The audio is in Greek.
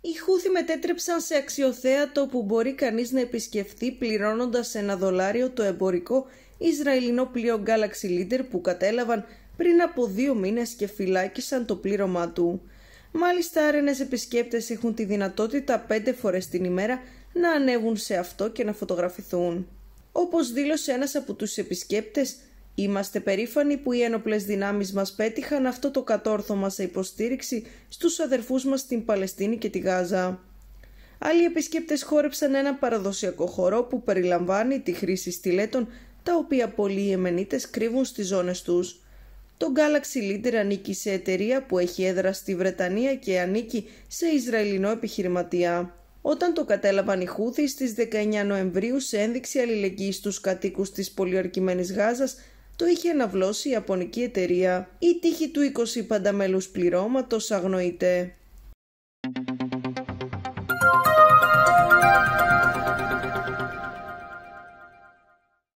Οι Χούθη μετέτρεψαν σε αξιοθέατο που μπορεί κανείς να επισκεφθεί πληρώνοντας ένα δολάριο το εμπορικό Ισραηλινό πλοίο Galaxy Leader που κατέλαβαν πριν από δύο μήνες και φυλάκισαν το πλήρωμά του. Μάλιστα, άρενες επισκέπτες έχουν τη δυνατότητα πέντε φορές την ημέρα να ανέβουν σε αυτό και να φωτογραφηθούν. Όπως δήλωσε ένας από τους επισκέπτες, Είμαστε περήφανοι που οι ένοπλες δυνάμεις μας πέτυχαν αυτό το κατόρθωμα σε υποστήριξη στους αδερφούς μας στην Παλαιστίνη και τη Γάζα. Άλλοι επισκέπτες χόρεψαν ένα παραδοσιακό χορό που περιλαμβάνει τη χρήση στυλέτων τα οποία πολλοί εμενίτες κρύβουν στις ζώνες τους. Το Galaxy Leader ανήκει σε εταιρεία που έχει έδρα στη Βρετανία και ανήκει σε Ισραηλινό επιχειρηματία. Όταν το κατέλαβαν οι Χούθης στις 19 Νοεμβρίου σε ένδειξη αλληλεγγύης στους κατοίκους της πολιορκημένης Γάζας, το είχε αναβλώσει η Ιαπωνική εταιρεία. Η τύχη του 20 πανταμέλους πληρώματος αγνοείται.